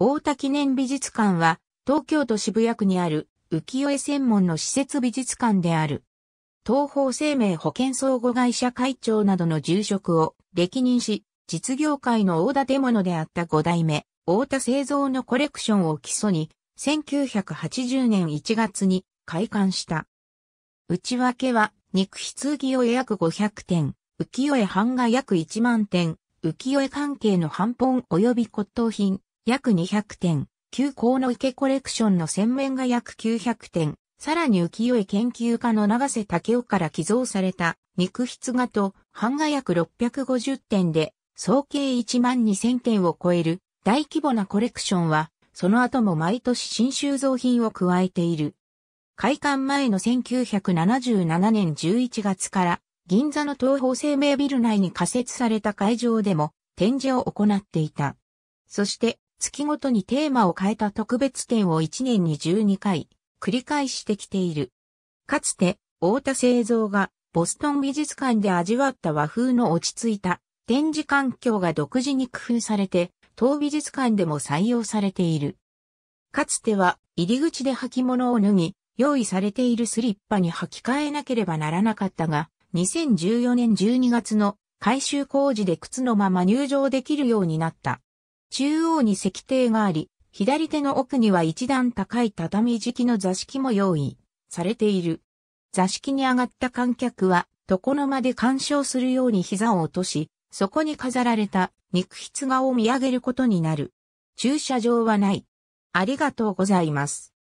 大田記念美術館は、東京都渋谷区にある浮世絵専門の施設美術館である。東方生命保険相互会社会長などの住職を歴任し、実業界の大建物であった5代目、大田製造のコレクションを基礎に、1980年1月に開館した。内訳は、肉筆浮世絵約500点、浮世絵版画約1万点、浮世絵関係の版本及び骨董品、約200点、旧河野池コレクションの洗面が約900点、さらに浮世絵研究家の長瀬武雄から寄贈された肉筆画と版画約650点で総計1万2000点を超える大規模なコレクションはその後も毎年新収蔵品を加えている。開館前の1977年11月から銀座の東方生命ビル内に仮設された会場でも展示を行っていた。そして月ごとにテーマを変えた特別展を1年に12回、繰り返してきている。かつて、太田製造が、ボストン美術館で味わった和風の落ち着いた、展示環境が独自に工夫されて、当美術館でも採用されている。かつては、入り口で履物を脱ぎ、用意されているスリッパに履き替えなければならなかったが、2014年12月の改修工事で靴のまま入場できるようになった。中央に石庭があり、左手の奥には一段高い畳敷きの座敷も用意されている。座敷に上がった観客は、床の間で干渉するように膝を落とし、そこに飾られた肉筆画を見上げることになる。駐車場はない。ありがとうございます。